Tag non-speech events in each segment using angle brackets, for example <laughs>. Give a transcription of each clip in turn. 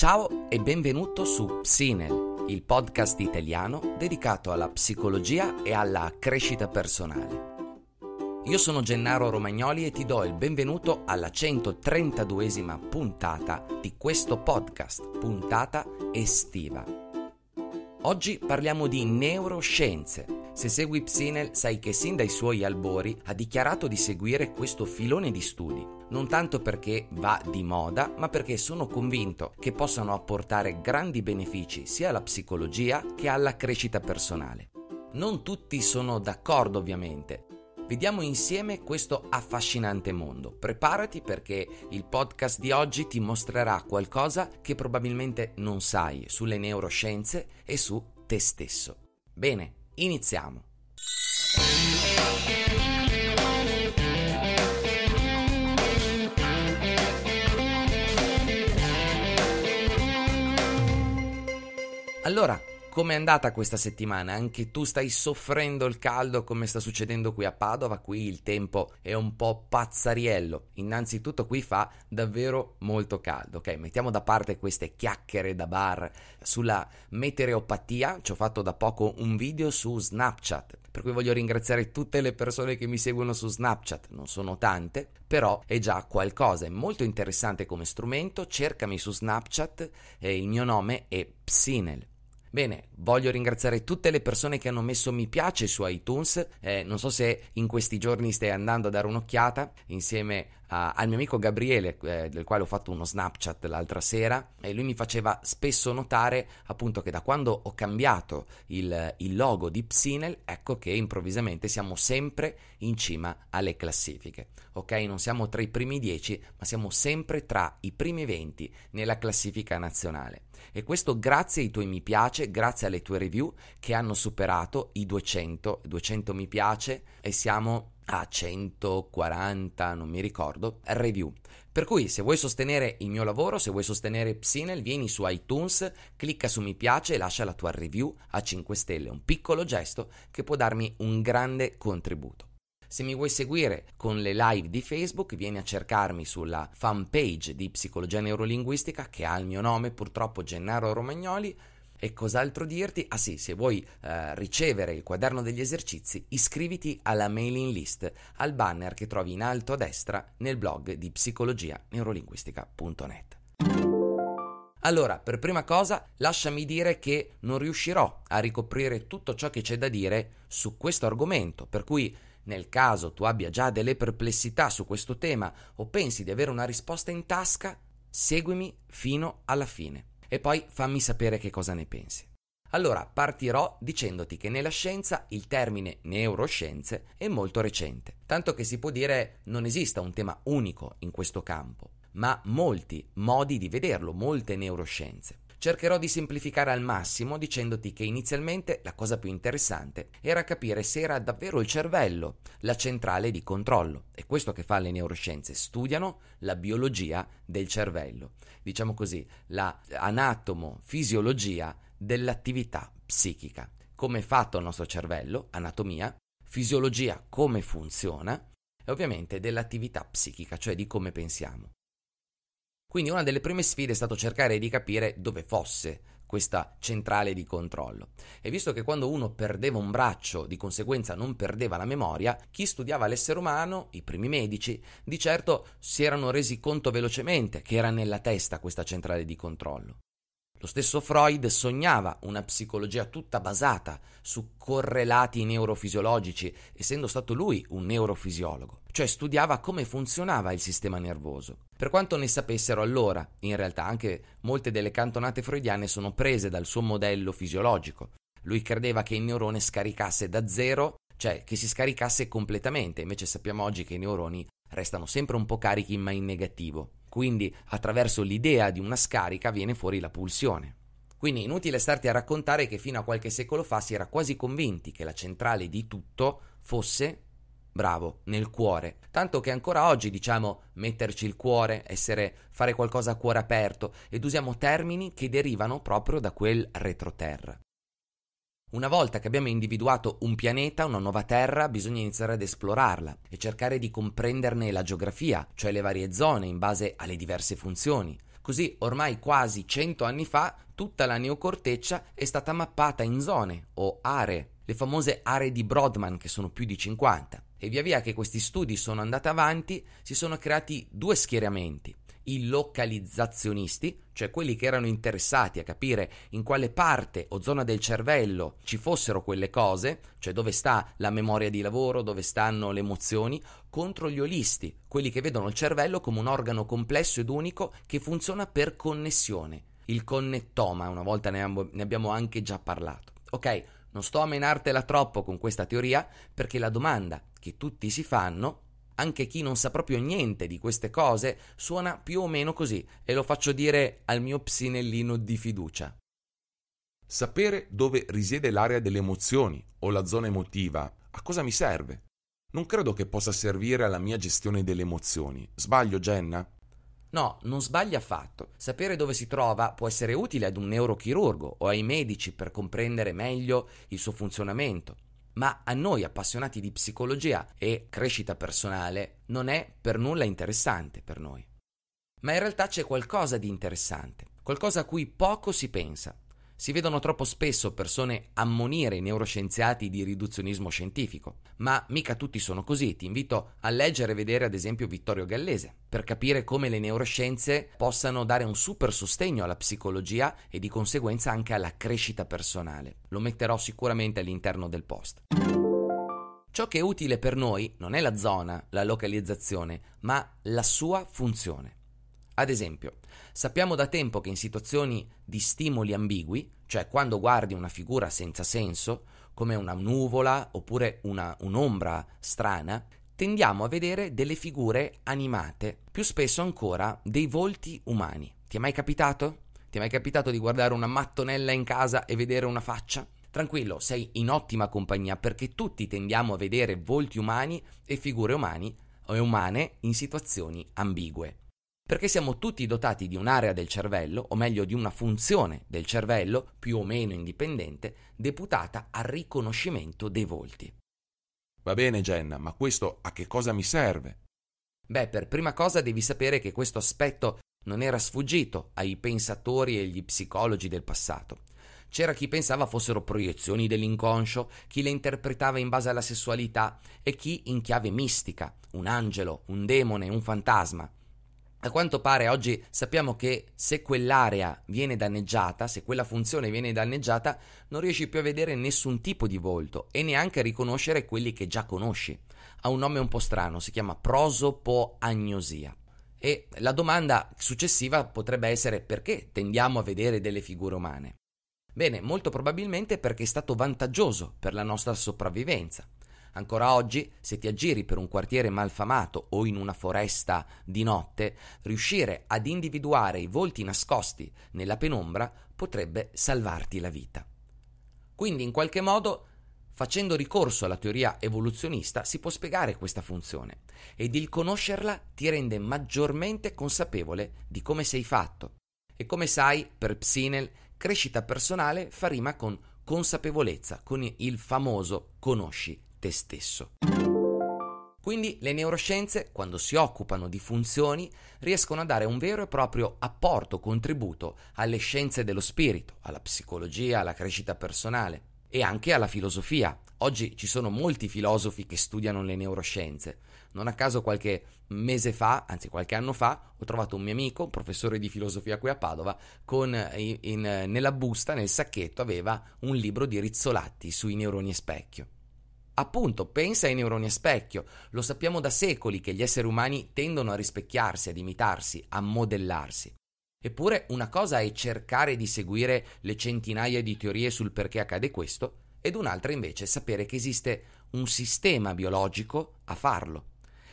Ciao e benvenuto su Psinel, il podcast italiano dedicato alla psicologia e alla crescita personale. Io sono Gennaro Romagnoli e ti do il benvenuto alla 132esima puntata di questo podcast, puntata estiva. Oggi parliamo di neuroscienze se segui Psinel sai che sin dai suoi albori ha dichiarato di seguire questo filone di studi, non tanto perché va di moda, ma perché sono convinto che possano apportare grandi benefici sia alla psicologia che alla crescita personale. Non tutti sono d'accordo ovviamente, Vediamo insieme questo affascinante mondo. Preparati perché il podcast di oggi ti mostrerà qualcosa che probabilmente non sai sulle neuroscienze e su te stesso. Bene, Iniziamo! Allora, Com'è andata questa settimana? Anche tu stai soffrendo il caldo come sta succedendo qui a Padova, qui il tempo è un po' pazzariello. Innanzitutto qui fa davvero molto caldo, ok? Mettiamo da parte queste chiacchiere da bar sulla metereopatia, ci ho fatto da poco un video su Snapchat, per cui voglio ringraziare tutte le persone che mi seguono su Snapchat, non sono tante, però è già qualcosa, è molto interessante come strumento, cercami su Snapchat, eh, il mio nome è Psinel, Bene, voglio ringraziare tutte le persone che hanno messo mi piace su iTunes. Eh, non so se in questi giorni stai andando a dare un'occhiata insieme a, al mio amico Gabriele, eh, del quale ho fatto uno Snapchat l'altra sera, e lui mi faceva spesso notare appunto che da quando ho cambiato il, il logo di Psinel, ecco che improvvisamente siamo sempre in cima alle classifiche. Ok, non siamo tra i primi 10, ma siamo sempre tra i primi 20 nella classifica nazionale e questo grazie ai tuoi mi piace, grazie alle tue review che hanno superato i 200, 200 mi piace e siamo a 140, non mi ricordo, review. Per cui se vuoi sostenere il mio lavoro, se vuoi sostenere Psinel, vieni su iTunes, clicca su mi piace e lascia la tua review a 5 stelle, un piccolo gesto che può darmi un grande contributo. Se mi vuoi seguire con le live di Facebook, vieni a cercarmi sulla fanpage di Psicologia Neurolinguistica che ha il mio nome, purtroppo Gennaro Romagnoli. E cos'altro dirti? Ah sì, se vuoi eh, ricevere il quaderno degli esercizi, iscriviti alla mailing list, al banner che trovi in alto a destra nel blog di psicologia neurolinguistica.net. Allora, per prima cosa, lasciami dire che non riuscirò a ricoprire tutto ciò che c'è da dire su questo argomento, per cui nel caso tu abbia già delle perplessità su questo tema o pensi di avere una risposta in tasca, seguimi fino alla fine e poi fammi sapere che cosa ne pensi. Allora, partirò dicendoti che nella scienza il termine neuroscienze è molto recente, tanto che si può dire non esista un tema unico in questo campo, ma molti modi di vederlo, molte neuroscienze. Cercherò di semplificare al massimo dicendoti che inizialmente la cosa più interessante era capire se era davvero il cervello la centrale di controllo. È questo che fa le neuroscienze, studiano la biologia del cervello, diciamo così, la anatomo-fisiologia dell'attività psichica, come è fatto il nostro cervello, anatomia, fisiologia come funziona e ovviamente dell'attività psichica, cioè di come pensiamo. Quindi una delle prime sfide è stato cercare di capire dove fosse questa centrale di controllo. E visto che quando uno perdeva un braccio, di conseguenza non perdeva la memoria, chi studiava l'essere umano, i primi medici, di certo si erano resi conto velocemente che era nella testa questa centrale di controllo. Lo stesso Freud sognava una psicologia tutta basata su correlati neurofisiologici, essendo stato lui un neurofisiologo, cioè studiava come funzionava il sistema nervoso. Per quanto ne sapessero allora, in realtà anche molte delle cantonate freudiane sono prese dal suo modello fisiologico. Lui credeva che il neurone scaricasse da zero, cioè che si scaricasse completamente, invece sappiamo oggi che i neuroni restano sempre un po' carichi ma in negativo. Quindi attraverso l'idea di una scarica viene fuori la pulsione. Quindi inutile starti a raccontare che fino a qualche secolo fa si era quasi convinti che la centrale di tutto fosse bravo, nel cuore. Tanto che ancora oggi diciamo metterci il cuore, essere, fare qualcosa a cuore aperto ed usiamo termini che derivano proprio da quel retroterra. Una volta che abbiamo individuato un pianeta, una nuova Terra, bisogna iniziare ad esplorarla e cercare di comprenderne la geografia, cioè le varie zone in base alle diverse funzioni. Così ormai quasi 100 anni fa tutta la neocorteccia è stata mappata in zone o aree, le famose aree di Brodman che sono più di 50 e via via che questi studi sono andati avanti si sono creati due schieramenti i localizzazionisti, cioè quelli che erano interessati a capire in quale parte o zona del cervello ci fossero quelle cose, cioè dove sta la memoria di lavoro, dove stanno le emozioni, contro gli olisti, quelli che vedono il cervello come un organo complesso ed unico che funziona per connessione, il connettoma, una volta ne abbiamo anche già parlato. Ok, non sto a menartela troppo con questa teoria perché la domanda che tutti si fanno, anche chi non sa proprio niente di queste cose, suona più o meno così e lo faccio dire al mio psinellino di fiducia. Sapere dove risiede l'area delle emozioni o la zona emotiva, a cosa mi serve? Non credo che possa servire alla mia gestione delle emozioni. Sbaglio, Jenna? No, non sbaglia affatto. Sapere dove si trova può essere utile ad un neurochirurgo o ai medici per comprendere meglio il suo funzionamento ma a noi appassionati di psicologia e crescita personale non è per nulla interessante per noi. Ma in realtà c'è qualcosa di interessante, qualcosa a cui poco si pensa, si vedono troppo spesso persone ammonire i neuroscienziati di riduzionismo scientifico, ma mica tutti sono così. Ti invito a leggere e vedere ad esempio Vittorio Gallese, per capire come le neuroscienze possano dare un super sostegno alla psicologia e di conseguenza anche alla crescita personale. Lo metterò sicuramente all'interno del post. Ciò che è utile per noi non è la zona, la localizzazione, ma la sua funzione. Ad esempio, Sappiamo da tempo che in situazioni di stimoli ambigui, cioè quando guardi una figura senza senso, come una nuvola oppure una, un'ombra strana, tendiamo a vedere delle figure animate, più spesso ancora dei volti umani. Ti è mai capitato? Ti è mai capitato di guardare una mattonella in casa e vedere una faccia? Tranquillo, sei in ottima compagnia perché tutti tendiamo a vedere volti umani e figure umani o umane in situazioni ambigue perché siamo tutti dotati di un'area del cervello, o meglio di una funzione del cervello, più o meno indipendente, deputata al riconoscimento dei volti. Va bene Jenna, ma questo a che cosa mi serve? Beh, per prima cosa devi sapere che questo aspetto non era sfuggito ai pensatori e agli psicologi del passato. C'era chi pensava fossero proiezioni dell'inconscio, chi le interpretava in base alla sessualità e chi in chiave mistica, un angelo, un demone, un fantasma. A quanto pare oggi sappiamo che se quell'area viene danneggiata, se quella funzione viene danneggiata, non riesci più a vedere nessun tipo di volto e neanche a riconoscere quelli che già conosci. Ha un nome un po' strano, si chiama prosopoagnosia. E la domanda successiva potrebbe essere perché tendiamo a vedere delle figure umane? Bene, molto probabilmente perché è stato vantaggioso per la nostra sopravvivenza. Ancora oggi, se ti aggiri per un quartiere malfamato o in una foresta di notte, riuscire ad individuare i volti nascosti nella penombra potrebbe salvarti la vita. Quindi, in qualche modo, facendo ricorso alla teoria evoluzionista, si può spiegare questa funzione ed il conoscerla ti rende maggiormente consapevole di come sei fatto. E come sai, per Psinel, crescita personale fa rima con consapevolezza, con il famoso conosci te stesso. Quindi le neuroscienze, quando si occupano di funzioni, riescono a dare un vero e proprio apporto, contributo alle scienze dello spirito, alla psicologia, alla crescita personale e anche alla filosofia. Oggi ci sono molti filosofi che studiano le neuroscienze. Non a caso qualche mese fa, anzi qualche anno fa, ho trovato un mio amico, un professore di filosofia qui a Padova, con in, eh, in, nella busta, nel sacchetto, aveva un libro di Rizzolatti sui neuroni e specchio. Appunto, pensa ai neuroni a specchio. Lo sappiamo da secoli che gli esseri umani tendono a rispecchiarsi, ad imitarsi, a modellarsi. Eppure una cosa è cercare di seguire le centinaia di teorie sul perché accade questo, ed un'altra invece è sapere che esiste un sistema biologico a farlo.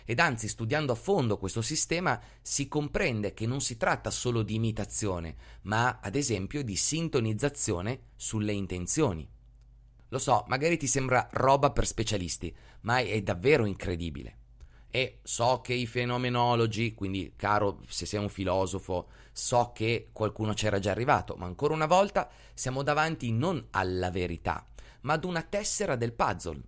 Ed anzi, studiando a fondo questo sistema, si comprende che non si tratta solo di imitazione, ma ad esempio di sintonizzazione sulle intenzioni. Lo so, magari ti sembra roba per specialisti, ma è davvero incredibile. E so che i fenomenologi, quindi caro se sei un filosofo, so che qualcuno c'era già arrivato, ma ancora una volta siamo davanti non alla verità, ma ad una tessera del puzzle,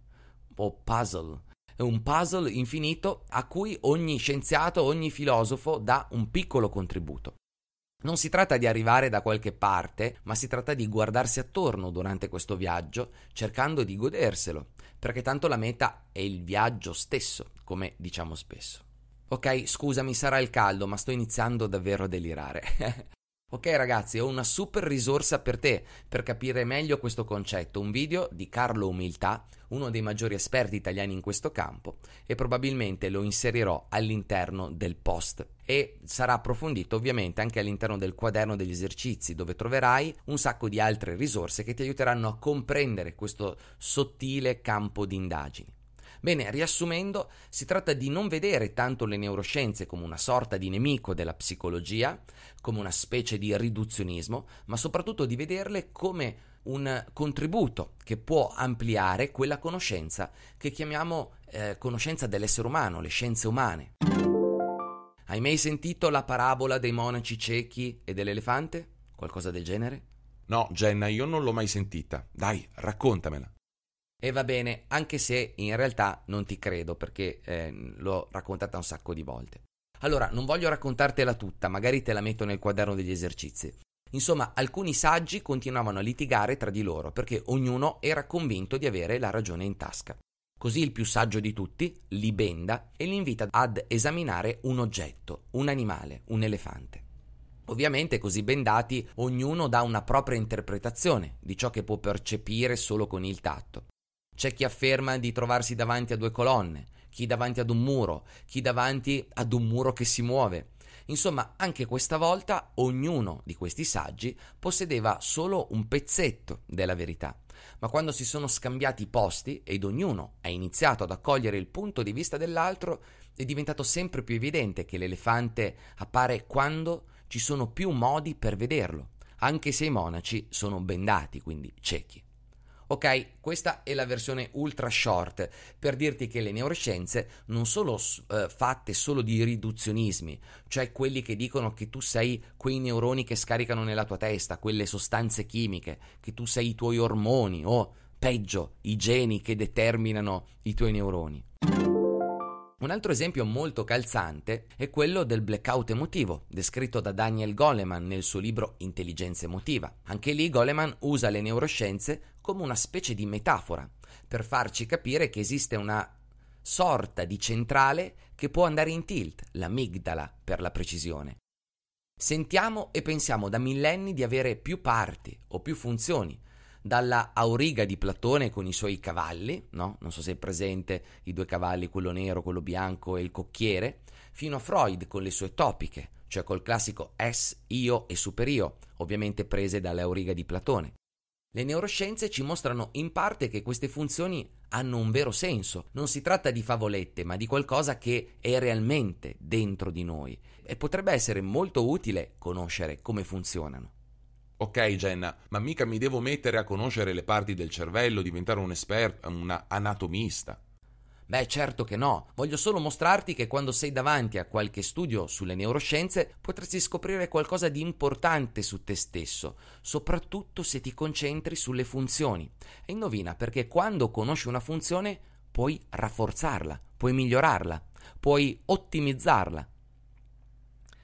o puzzle, è un puzzle infinito a cui ogni scienziato, ogni filosofo dà un piccolo contributo. Non si tratta di arrivare da qualche parte, ma si tratta di guardarsi attorno durante questo viaggio, cercando di goderselo, perché tanto la meta è il viaggio stesso, come diciamo spesso. Ok, scusami, sarà il caldo, ma sto iniziando davvero a delirare. <laughs> Ok ragazzi, ho una super risorsa per te per capire meglio questo concetto, un video di Carlo Umiltà, uno dei maggiori esperti italiani in questo campo e probabilmente lo inserirò all'interno del post e sarà approfondito ovviamente anche all'interno del quaderno degli esercizi dove troverai un sacco di altre risorse che ti aiuteranno a comprendere questo sottile campo di indagini. Bene, riassumendo, si tratta di non vedere tanto le neuroscienze come una sorta di nemico della psicologia, come una specie di riduzionismo, ma soprattutto di vederle come un contributo che può ampliare quella conoscenza che chiamiamo eh, conoscenza dell'essere umano, le scienze umane. Hai mai sentito la parabola dei monaci ciechi e dell'elefante? Qualcosa del genere? No, Jenna, io non l'ho mai sentita. Dai, raccontamela. E va bene, anche se in realtà non ti credo perché eh, l'ho raccontata un sacco di volte. Allora, non voglio raccontartela tutta, magari te la metto nel quaderno degli esercizi. Insomma, alcuni saggi continuavano a litigare tra di loro perché ognuno era convinto di avere la ragione in tasca. Così il più saggio di tutti li benda e li invita ad esaminare un oggetto, un animale, un elefante. Ovviamente così bendati ognuno dà una propria interpretazione di ciò che può percepire solo con il tatto. C'è chi afferma di trovarsi davanti a due colonne, chi davanti ad un muro, chi davanti ad un muro che si muove. Insomma, anche questa volta ognuno di questi saggi possedeva solo un pezzetto della verità. Ma quando si sono scambiati i posti ed ognuno ha iniziato ad accogliere il punto di vista dell'altro, è diventato sempre più evidente che l'elefante appare quando ci sono più modi per vederlo, anche se i monaci sono bendati, quindi ciechi. Ok, questa è la versione ultra short per dirti che le neuroscienze non sono eh, fatte solo di riduzionismi, cioè quelli che dicono che tu sei quei neuroni che scaricano nella tua testa, quelle sostanze chimiche, che tu sei i tuoi ormoni o peggio i geni che determinano i tuoi neuroni. Un altro esempio molto calzante è quello del blackout emotivo, descritto da Daniel Goleman nel suo libro Intelligenza emotiva. Anche lì Goleman usa le neuroscienze come una specie di metafora per farci capire che esiste una sorta di centrale che può andare in tilt, l'amigdala per la precisione. Sentiamo e pensiamo da millenni di avere più parti o più funzioni, dalla auriga di Platone con i suoi cavalli, no? non so se è presente i due cavalli, quello nero, quello bianco e il cocchiere, fino a Freud con le sue topiche, cioè col classico es, io e superio, ovviamente prese dalla auriga di Platone. Le neuroscienze ci mostrano in parte che queste funzioni hanno un vero senso, non si tratta di favolette, ma di qualcosa che è realmente dentro di noi e potrebbe essere molto utile conoscere come funzionano. Ok Jenna, ma mica mi devo mettere a conoscere le parti del cervello, diventare un esperto, un anatomista. Beh, certo che no. Voglio solo mostrarti che quando sei davanti a qualche studio sulle neuroscienze potresti scoprire qualcosa di importante su te stesso, soprattutto se ti concentri sulle funzioni. E indovina perché quando conosci una funzione puoi rafforzarla, puoi migliorarla, puoi ottimizzarla.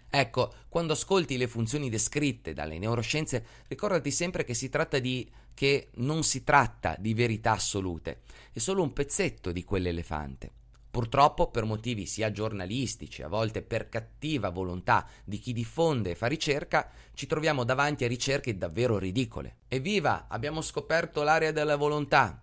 Ecco, quando ascolti le funzioni descritte dalle neuroscienze, ricordati sempre che si tratta di che non si tratta di verità assolute, è solo un pezzetto di quell'elefante. Purtroppo, per motivi sia giornalistici, a volte per cattiva volontà di chi diffonde e fa ricerca, ci troviamo davanti a ricerche davvero ridicole. Evviva, abbiamo scoperto l'area della volontà.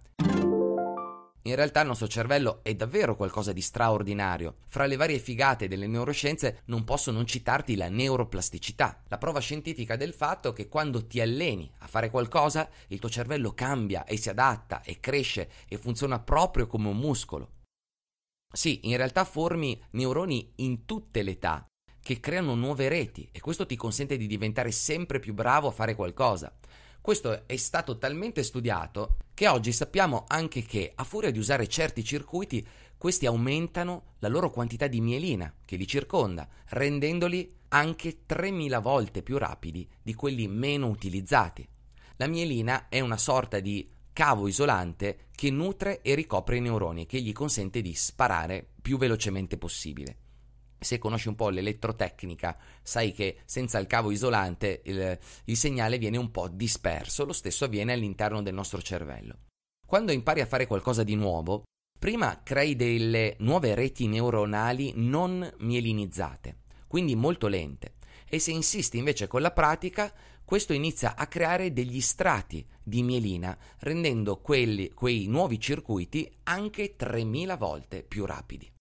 In realtà il nostro cervello è davvero qualcosa di straordinario. Fra le varie figate delle neuroscienze non posso non citarti la neuroplasticità, la prova scientifica del fatto che quando ti alleni a fare qualcosa il tuo cervello cambia e si adatta e cresce e funziona proprio come un muscolo. Sì, in realtà formi neuroni in tutte le età che creano nuove reti e questo ti consente di diventare sempre più bravo a fare qualcosa. Questo è stato talmente studiato che oggi sappiamo anche che a furia di usare certi circuiti questi aumentano la loro quantità di mielina che li circonda, rendendoli anche 3000 volte più rapidi di quelli meno utilizzati. La mielina è una sorta di cavo isolante che nutre e ricopre i neuroni e che gli consente di sparare più velocemente possibile se conosci un po' l'elettrotecnica, sai che senza il cavo isolante il, il, segnale viene un po' disperso, lo stesso avviene all'interno del nostro cervello. Quando impari a fare qualcosa di nuovo, prima crei delle nuove reti neuronali non mielinizzate, quindi molto lente, e se insisti invece con la pratica, questo inizia a creare degli strati di mielina, rendendo quelli, quei nuovi circuiti anche 3000 volte più rapidi.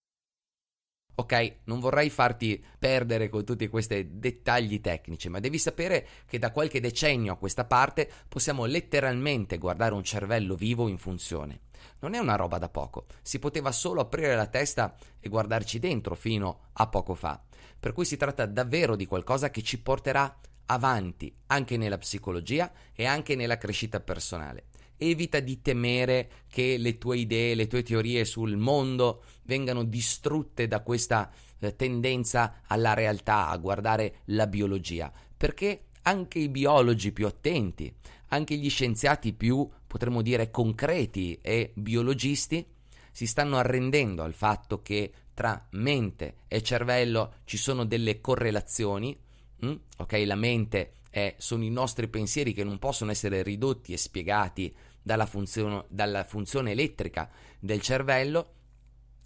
Ok, non vorrei farti perdere con tutti questi dettagli tecnici, ma devi sapere che da qualche decennio a questa parte possiamo letteralmente guardare un cervello vivo in funzione. Non è una roba da poco, si poteva solo aprire la testa e guardarci dentro fino a poco fa. Per cui si tratta davvero di qualcosa che ci porterà avanti anche nella psicologia e anche nella crescita personale evita di temere che le tue idee, le tue teorie sul mondo vengano distrutte da questa eh, tendenza alla realtà, a guardare la biologia, perché anche i biologi più attenti, anche gli scienziati più, potremmo dire, concreti e biologisti, si stanno arrendendo al fatto che tra mente e cervello ci sono delle correlazioni, mm? ok? La mente è, sono i nostri pensieri che non possono essere ridotti e spiegati dalla funzione, dalla funzione elettrica del cervello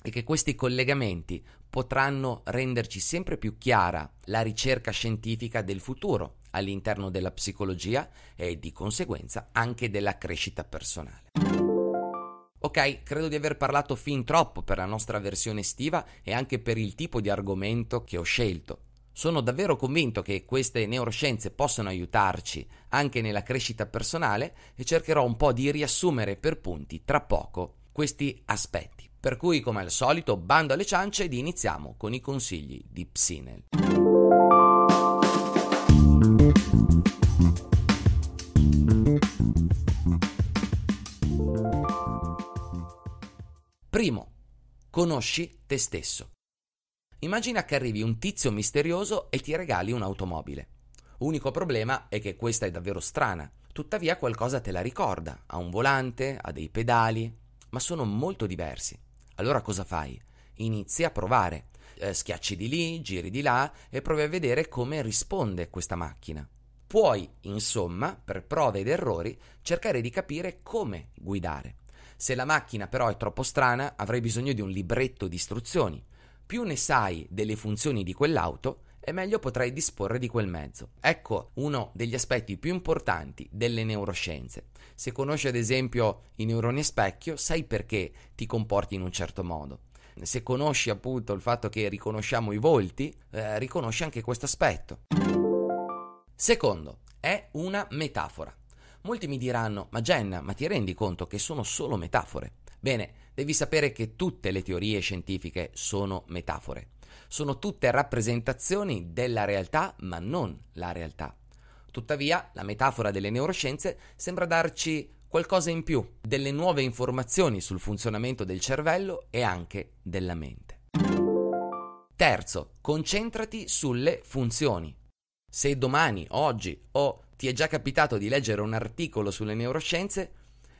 e che questi collegamenti potranno renderci sempre più chiara la ricerca scientifica del futuro all'interno della psicologia e di conseguenza anche della crescita personale. Ok, credo di aver parlato fin troppo per la nostra versione estiva e anche per il tipo di argomento che ho scelto. Sono davvero convinto che queste neuroscienze possano aiutarci anche nella crescita personale e cercherò un po' di riassumere per punti tra poco questi aspetti. Per cui, come al solito, bando alle ciance ed iniziamo con i consigli di Psinel. Primo, conosci te stesso. Immagina che arrivi un tizio misterioso e ti regali un'automobile. Unico problema è che questa è davvero strana, tuttavia qualcosa te la ricorda, ha un volante, ha dei pedali, ma sono molto diversi. Allora cosa fai? Inizi a provare, eh, schiacci di lì, giri di là e provi a vedere come risponde questa macchina. Puoi, insomma, per prove ed errori, cercare di capire come guidare. Se la macchina però è troppo strana, avrai bisogno di un libretto di istruzioni, più ne sai delle funzioni di quell'auto e meglio potrai disporre di quel mezzo. Ecco uno degli aspetti più importanti delle neuroscienze. Se conosci ad esempio i neuroni a specchio, sai perché ti comporti in un certo modo. Se conosci appunto il fatto che riconosciamo i volti, eh, riconosci anche questo aspetto. Secondo, è una metafora. Molti mi diranno, ma Jenna, ma ti rendi conto che sono solo metafore? Bene, Devi sapere che tutte le teorie scientifiche sono metafore. Sono tutte rappresentazioni della realtà, ma non la realtà. Tuttavia, la metafora delle neuroscienze sembra darci qualcosa in più, delle nuove informazioni sul funzionamento del cervello e anche della mente. Terzo, concentrati sulle funzioni. Se domani, oggi o ti è già capitato di leggere un articolo sulle neuroscienze,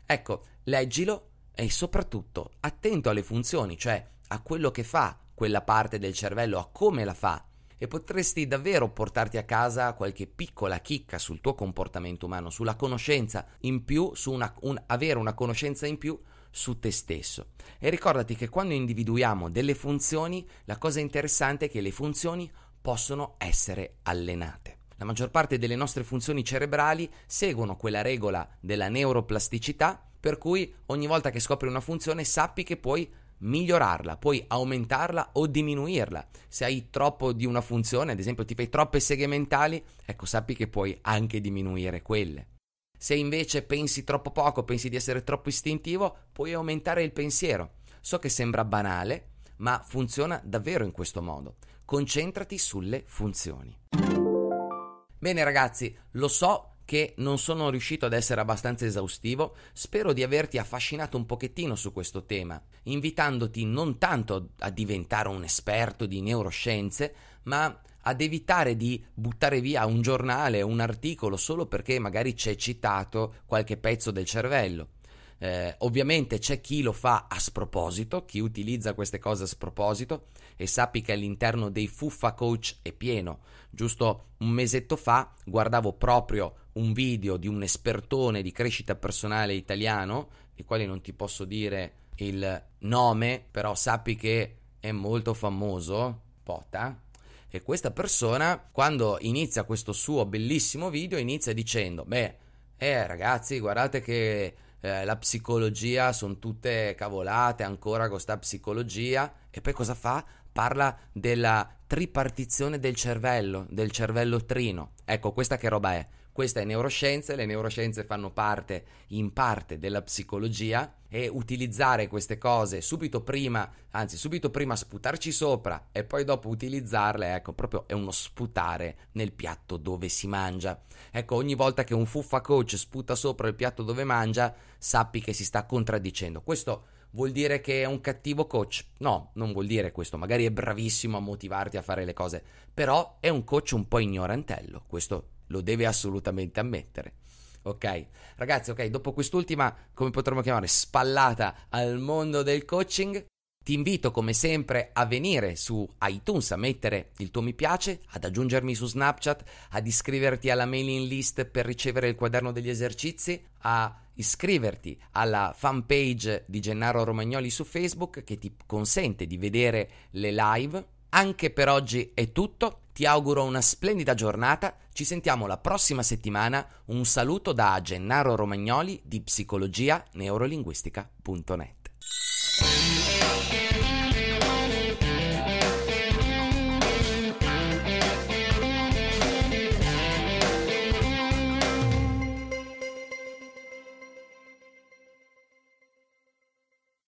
ecco, leggilo e soprattutto attento alle funzioni, cioè a quello che fa quella parte del cervello, a come la fa e potresti davvero portarti a casa qualche piccola chicca sul tuo comportamento umano, sulla conoscenza in più, su una, un, avere una conoscenza in più su te stesso. E ricordati che quando individuiamo delle funzioni, la cosa interessante è che le funzioni possono essere allenate. La maggior parte delle nostre funzioni cerebrali seguono quella regola della neuroplasticità per cui ogni volta che scopri una funzione sappi che puoi migliorarla, puoi aumentarla o diminuirla. Se hai troppo di una funzione, ad esempio ti fai troppe seghe mentali, ecco sappi che puoi anche diminuire quelle. Se invece pensi troppo poco, pensi di essere troppo istintivo, puoi aumentare il pensiero. So che sembra banale, ma funziona davvero in questo modo. Concentrati sulle funzioni. Bene ragazzi, lo so che non sono riuscito ad essere abbastanza esaustivo, spero di averti affascinato un pochettino su questo tema, invitandoti non tanto a diventare un esperto di neuroscienze, ma ad evitare di buttare via un giornale, o un articolo solo perché magari c'è citato qualche pezzo del cervello. Eh, ovviamente c'è chi lo fa a sproposito, chi utilizza queste cose a sproposito, e sappi che all'interno dei Fuffa Coach è pieno. Giusto un mesetto fa guardavo proprio un video di un espertone di crescita personale italiano, di quale non ti posso dire il nome, però sappi che è molto famoso, Pota. E questa persona, quando inizia questo suo bellissimo video, inizia dicendo: Beh, eh, ragazzi, guardate che eh, la psicologia sono tutte cavolate ancora con sta psicologia. E poi cosa fa? parla della tripartizione del cervello, del cervello trino. Ecco, questa che roba è? Questa è neuroscienze, le neuroscienze fanno parte in parte della psicologia e utilizzare queste cose subito prima, anzi subito prima sputarci sopra e poi dopo utilizzarle, ecco, proprio è uno sputare nel piatto dove si mangia. Ecco, ogni volta che un fuffa coach sputa sopra il piatto dove mangia, sappi che si sta contraddicendo. Questo è Vuol dire che è un cattivo coach? No, non vuol dire questo. Magari è bravissimo a motivarti a fare le cose, però è un coach un po' ignorantello. Questo lo deve assolutamente ammettere. Ok, ragazzi, ok, dopo quest'ultima, come potremmo chiamare, spallata al mondo del coaching, ti invito come sempre a venire su iTunes, a mettere il tuo mi piace, ad aggiungermi su Snapchat, ad iscriverti alla mailing list per ricevere il quaderno degli esercizi, a iscriverti alla fanpage di Gennaro Romagnoli su Facebook che ti consente di vedere le live. Anche per oggi è tutto, ti auguro una splendida giornata, ci sentiamo la prossima settimana, un saluto da Gennaro Romagnoli di psicologia neurolinguistica.net.